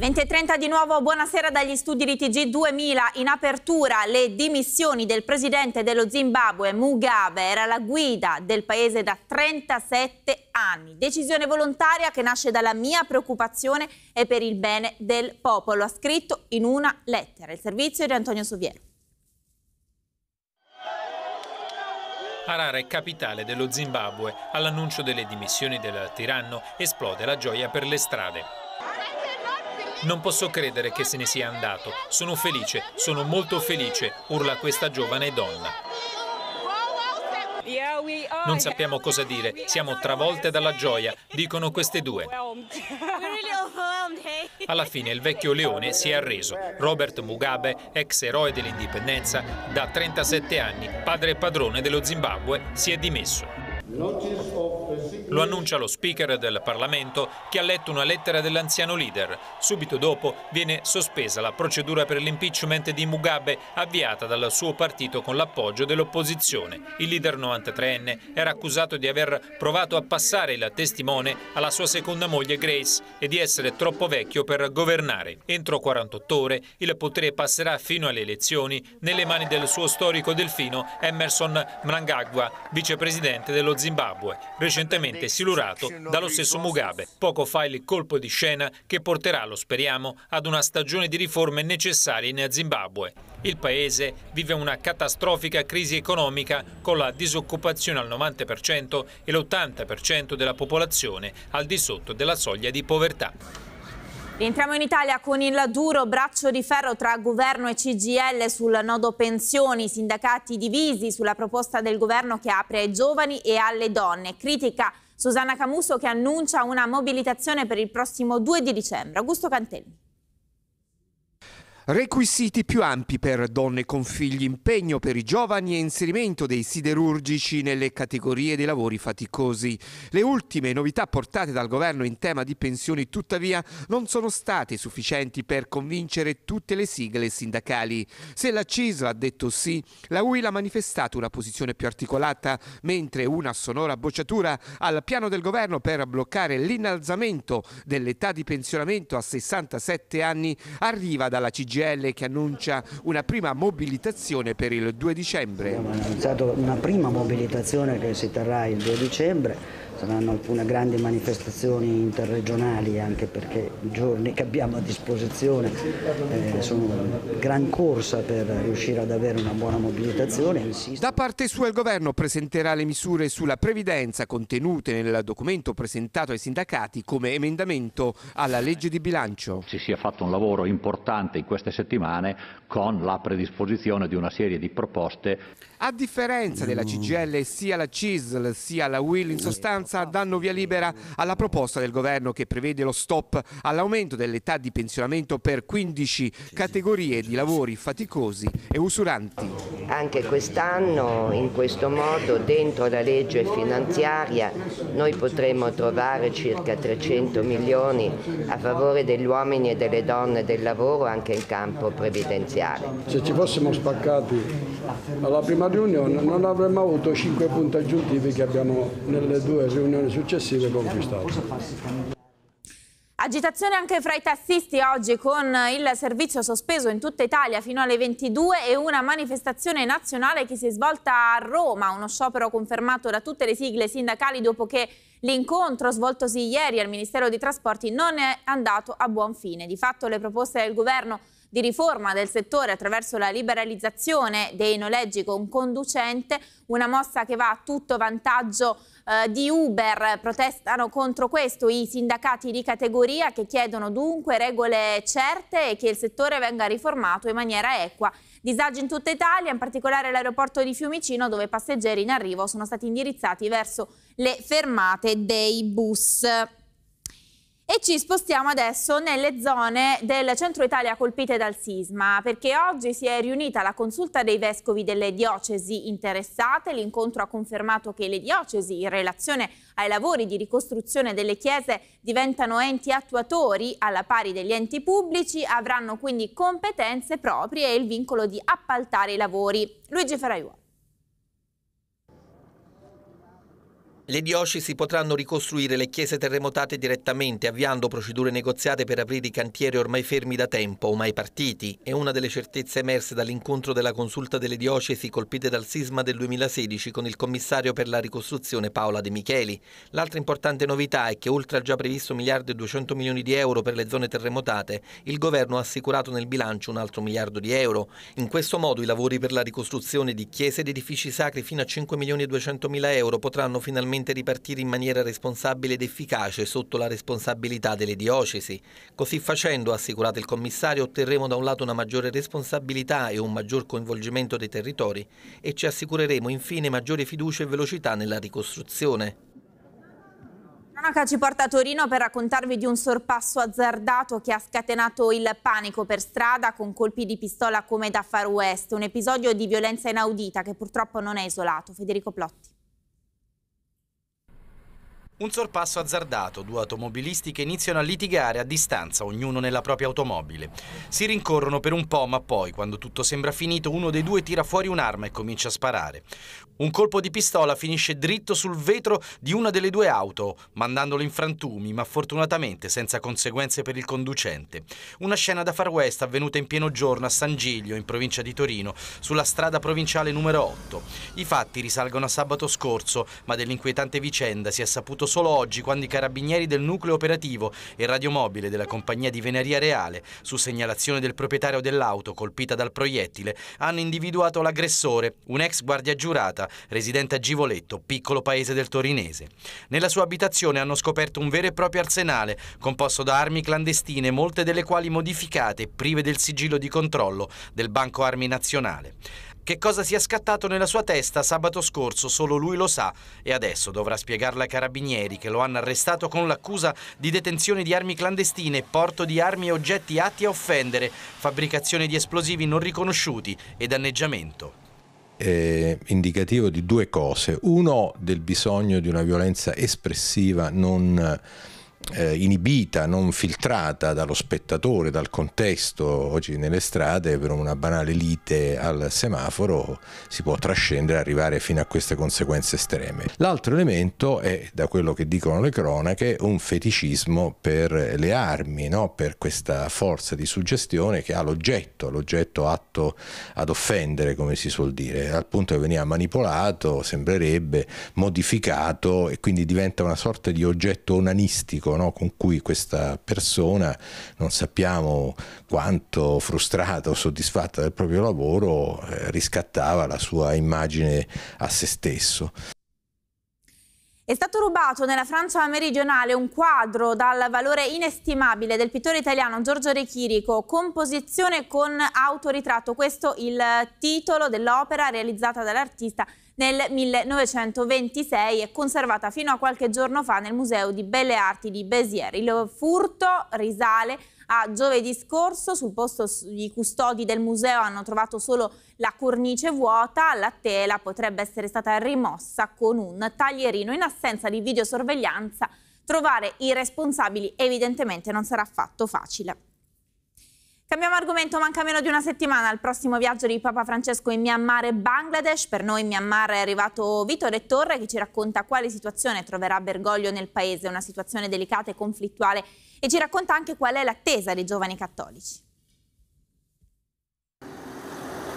20.30 di nuovo, buonasera dagli studi di TG2000. In apertura le dimissioni del presidente dello Zimbabwe, Mugabe, era la guida del paese da 37 anni. Decisione volontaria che nasce dalla mia preoccupazione e per il bene del popolo, ha scritto in una lettera. Il servizio di Antonio Soviero. Harare, capitale dello Zimbabwe, all'annuncio delle dimissioni del tiranno esplode la gioia per le strade. Non posso credere che se ne sia andato. Sono felice, sono molto felice, urla questa giovane donna. Non sappiamo cosa dire, siamo travolte dalla gioia, dicono queste due. Alla fine il vecchio leone si è arreso. Robert Mugabe, ex eroe dell'indipendenza, da 37 anni, padre e padrone dello Zimbabwe, si è dimesso. Lo annuncia lo speaker del Parlamento che ha letto una lettera dell'anziano leader. Subito dopo viene sospesa la procedura per l'impeachment di Mugabe avviata dal suo partito con l'appoggio dell'opposizione. Il leader 93enne era accusato di aver provato a passare il testimone alla sua seconda moglie Grace e di essere troppo vecchio per governare. Entro 48 ore il potere passerà fino alle elezioni nelle mani del suo storico delfino Emerson Mnangagwa, vicepresidente dello Zimbabwe, recentemente silurato dallo stesso Mugabe. Poco fa il colpo di scena che porterà, lo speriamo, ad una stagione di riforme necessarie in Zimbabwe. Il paese vive una catastrofica crisi economica con la disoccupazione al 90% e l'80% della popolazione al di sotto della soglia di povertà. Rientriamo in Italia con il duro braccio di ferro tra governo e CGL sul nodo pensioni, sindacati divisi sulla proposta del governo che apre ai giovani e alle donne. Critica Susanna Camuso che annuncia una mobilitazione per il prossimo 2 di dicembre. Augusto Cantelli. Requisiti più ampi per donne con figli, impegno per i giovani e inserimento dei siderurgici nelle categorie dei lavori faticosi. Le ultime novità portate dal governo in tema di pensioni tuttavia non sono state sufficienti per convincere tutte le sigle sindacali. Se la CISL ha detto sì, la UIL ha manifestato una posizione più articolata, mentre una sonora bocciatura al piano del governo per bloccare l'innalzamento dell'età di pensionamento a 67 anni arriva dalla CGL CGL che annuncia una prima mobilitazione per il 2 dicembre. Abbiamo annunciato una prima mobilitazione che si terrà il 2 dicembre saranno certo, alcune grandi manifestazioni interregionali anche perché i giorni che abbiamo a disposizione eh, sono gran corsa per riuscire ad avere una buona mobilitazione. Insisto. Da parte sua il governo presenterà le misure sulla previdenza contenute nel documento presentato ai sindacati come emendamento alla legge di bilancio. Ci si è fatto un lavoro importante in queste settimane con la predisposizione di una serie di proposte a differenza della mm. CGL, sia la CISL sia la WIL in sostanza danno via libera alla proposta del governo che prevede lo stop all'aumento dell'età di pensionamento per 15 categorie di lavori faticosi e usuranti. Anche quest'anno in questo modo dentro la legge finanziaria noi potremmo trovare circa 300 milioni a favore degli uomini e delle donne del lavoro anche in campo previdenziale. Se ci fossimo spaccati alla prima riunione non avremmo avuto cinque punti aggiuntivi che abbiamo nelle due riunioni successive conquistato. Agitazione anche fra i tassisti oggi con il servizio sospeso in tutta Italia fino alle 22 e una manifestazione nazionale che si è svolta a Roma, uno sciopero confermato da tutte le sigle sindacali dopo che l'incontro svoltosi ieri al Ministero dei Trasporti non è andato a buon fine. Di fatto le proposte del governo sono di riforma del settore attraverso la liberalizzazione dei noleggi con conducente, una mossa che va a tutto vantaggio eh, di Uber. Protestano contro questo i sindacati di categoria che chiedono dunque regole certe e che il settore venga riformato in maniera equa. Disagi in tutta Italia, in particolare l'aeroporto di Fiumicino dove i passeggeri in arrivo sono stati indirizzati verso le fermate dei bus. E ci spostiamo adesso nelle zone del centro Italia colpite dal sisma, perché oggi si è riunita la consulta dei vescovi delle diocesi interessate. L'incontro ha confermato che le diocesi, in relazione ai lavori di ricostruzione delle chiese, diventano enti attuatori alla pari degli enti pubblici, avranno quindi competenze proprie e il vincolo di appaltare i lavori. Luigi Faraiuolo. Le diocesi potranno ricostruire le chiese terremotate direttamente, avviando procedure negoziate per aprire i cantieri ormai fermi da tempo, o mai partiti. È una delle certezze emerse dall'incontro della consulta delle diocesi colpite dal sisma del 2016 con il commissario per la ricostruzione Paola De Micheli. L'altra importante novità è che, oltre al già previsto miliardo e 1.200 milioni di euro per le zone terremotate, il governo ha assicurato nel bilancio un altro miliardo di euro. In questo modo i lavori per la ricostruzione di chiese ed edifici sacri fino a 5 milioni e mila euro potranno finalmente sicuramente ripartire in maniera responsabile ed efficace sotto la responsabilità delle diocesi. Così facendo, ha assicurato il commissario, otterremo da un lato una maggiore responsabilità e un maggior coinvolgimento dei territori e ci assicureremo infine maggiore fiducia e velocità nella ricostruzione. Monaca ci porta a Torino per raccontarvi di un sorpasso azzardato che ha scatenato il panico per strada con colpi di pistola come da Far West, un episodio di violenza inaudita che purtroppo non è isolato. Federico Plotti. Un sorpasso azzardato, due automobilisti che iniziano a litigare a distanza, ognuno nella propria automobile. Si rincorrono per un po', ma poi, quando tutto sembra finito, uno dei due tira fuori un'arma e comincia a sparare. Un colpo di pistola finisce dritto sul vetro di una delle due auto, mandandolo in frantumi, ma fortunatamente senza conseguenze per il conducente. Una scena da far west avvenuta in pieno giorno a San Giglio, in provincia di Torino, sulla strada provinciale numero 8. I fatti risalgono a sabato scorso, ma dell'inquietante vicenda si è saputo solo oggi quando i carabinieri del nucleo operativo e radiomobile della compagnia di Veneria Reale, su segnalazione del proprietario dell'auto colpita dal proiettile, hanno individuato l'aggressore, un ex guardia giurata, residente a Givoletto, piccolo paese del Torinese. Nella sua abitazione hanno scoperto un vero e proprio arsenale, composto da armi clandestine, molte delle quali modificate, prive del sigillo di controllo del Banco Armi Nazionale. Che cosa sia scattato nella sua testa sabato scorso solo lui lo sa e adesso dovrà spiegarla ai carabinieri che lo hanno arrestato con l'accusa di detenzione di armi clandestine, porto di armi e oggetti atti a offendere, fabbricazione di esplosivi non riconosciuti e danneggiamento. È indicativo di due cose. Uno del bisogno di una violenza espressiva non eh, inibita, non filtrata dallo spettatore, dal contesto, oggi nelle strade per una banale lite al semaforo si può trascendere e arrivare fino a queste conseguenze estreme. L'altro elemento è, da quello che dicono le cronache, un feticismo per le armi, no? per questa forza di suggestione che ha l'oggetto, l'oggetto atto ad offendere, come si suol dire, al punto che veniva manipolato, sembrerebbe modificato e quindi diventa una sorta di oggetto onanistico pubblico no? con cui questa persona non sappiamo quanto frustrata o soddisfatta del proprio lavoro eh, riscattava la sua immagine a se stesso. È stato rubato nella Francia meridionale un quadro dal valore inestimabile del pittore italiano Giorgio Re Chirico, composizione con autoritratto, questo il titolo dell'opera realizzata dall'artista nel 1926 e conservata fino a qualche giorno fa nel Museo di Belle Arti di Béziers. Il furto risale a giovedì scorso sul posto i custodi del museo hanno trovato solo la cornice vuota, la tela potrebbe essere stata rimossa con un taglierino in assenza di videosorveglianza. Trovare i responsabili evidentemente non sarà affatto facile. Cambiamo argomento, manca meno di una settimana al prossimo viaggio di Papa Francesco in Myanmar e Bangladesh. Per noi in Myanmar è arrivato Vittore Torre che ci racconta quale situazione troverà Bergoglio nel paese, una situazione delicata e conflittuale e ci racconta anche qual è l'attesa dei giovani cattolici.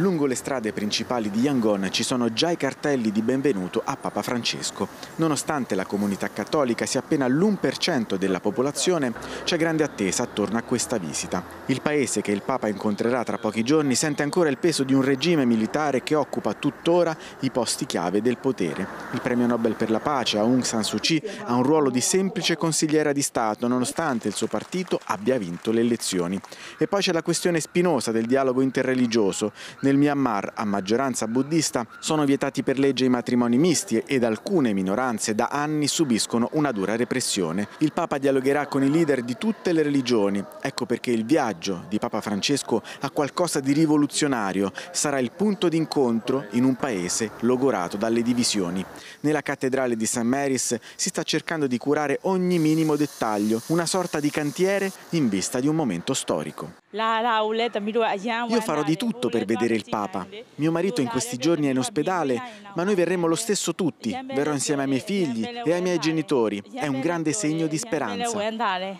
Lungo le strade principali di Yangon ci sono già i cartelli di benvenuto a Papa Francesco. Nonostante la comunità cattolica sia appena l'1% della popolazione, c'è grande attesa attorno a questa visita. Il paese che il Papa incontrerà tra pochi giorni sente ancora il peso di un regime militare che occupa tuttora i posti chiave del potere. Il premio Nobel per la pace Aung San Suu Kyi ha un ruolo di semplice consigliera di Stato, nonostante il suo partito abbia vinto le elezioni. E poi c'è la questione spinosa del dialogo interreligioso. Nel Myanmar, a maggioranza buddista, sono vietati per legge i matrimoni misti ed alcune minoranze da anni subiscono una dura repressione. Il Papa dialogherà con i leader di tutte le religioni. Ecco perché il viaggio di Papa Francesco ha qualcosa di rivoluzionario. Sarà il punto d'incontro in un paese logorato dalle divisioni. Nella cattedrale di St. Mary's si sta cercando di curare ogni minimo dettaglio, una sorta di cantiere in vista di un momento storico. Io farò di tutto per vedere il Papa. Mio marito in questi giorni è in ospedale, ma noi verremo lo stesso tutti. Verrò insieme ai miei figli e ai miei genitori. È un grande segno di speranza.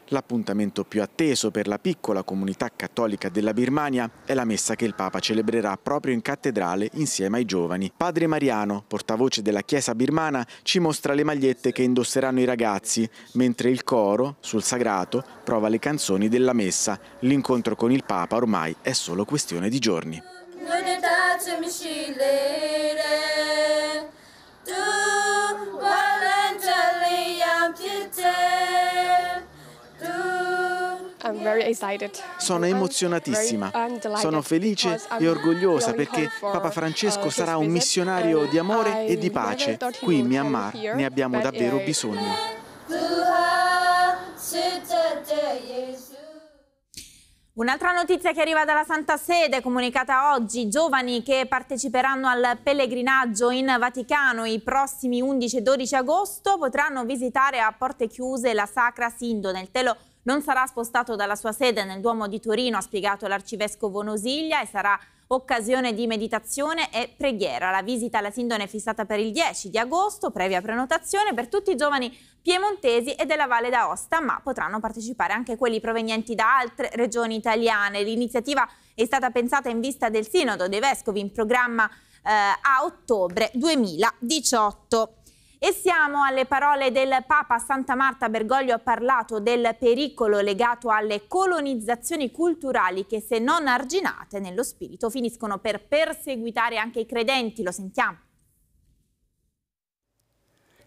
L'appuntamento più atteso per la piccola comunità cattolica della Birmania è la messa che il Papa celebrerà proprio in cattedrale insieme ai giovani. Padre Mariano, portavoce della Chiesa birmana, ci mostra le magliette che indosseranno i ragazzi, mentre il coro, sul sagrato, prova le canzoni della messa. L'incontro con il Papa ormai è solo questione di giorni. Sono emozionatissima, sono felice e orgogliosa perché Papa Francesco sarà un missionario di amore e di pace. Qui in Myanmar ne abbiamo davvero bisogno. Un'altra notizia che arriva dalla Santa Sede, comunicata oggi, giovani che parteciperanno al pellegrinaggio in Vaticano i prossimi 11 e 12 agosto potranno visitare a porte chiuse la Sacra Sindo nel telo non sarà spostato dalla sua sede nel Duomo di Torino, ha spiegato l'arcivescovo Nosiglia, e sarà occasione di meditazione e preghiera. La visita alla Sindone è fissata per il 10 di agosto, previa prenotazione per tutti i giovani piemontesi e della Valle d'Aosta, ma potranno partecipare anche quelli provenienti da altre regioni italiane. L'iniziativa è stata pensata in vista del Sinodo dei Vescovi in programma eh, a ottobre 2018. E siamo alle parole del Papa Santa Marta Bergoglio ha parlato del pericolo legato alle colonizzazioni culturali che se non arginate nello spirito finiscono per perseguitare anche i credenti, lo sentiamo.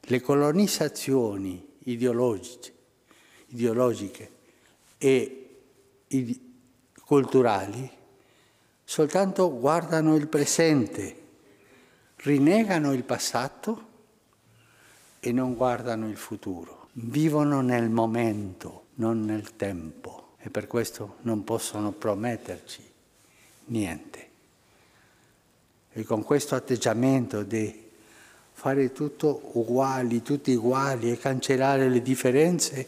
Le colonizzazioni ideologiche, ideologiche e culturali soltanto guardano il presente, rinegano il passato e non guardano il futuro. Vivono nel momento, non nel tempo e per questo non possono prometterci niente. E con questo atteggiamento di fare tutto uguali, tutti uguali e cancellare le differenze,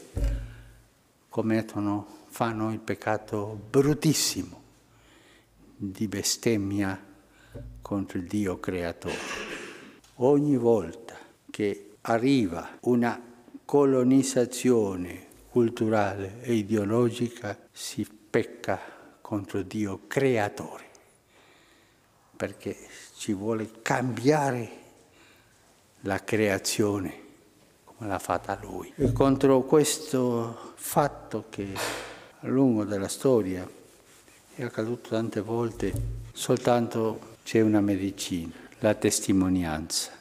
commettono, fanno il peccato bruttissimo di bestemmia contro il Dio creatore. Ogni volta che arriva una colonizzazione culturale e ideologica, si pecca contro Dio creatore, perché ci vuole cambiare la creazione come l'ha fatta lui. E contro questo fatto che a lungo della storia è accaduto tante volte, soltanto c'è una medicina, la testimonianza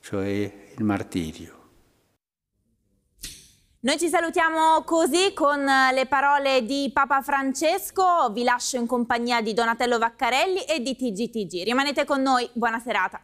cioè il martirio. Noi ci salutiamo così con eh, le parole di Papa Francesco, vi lascio in compagnia di Donatello Vaccarelli e di TGTG. Rimanete con noi, buona serata.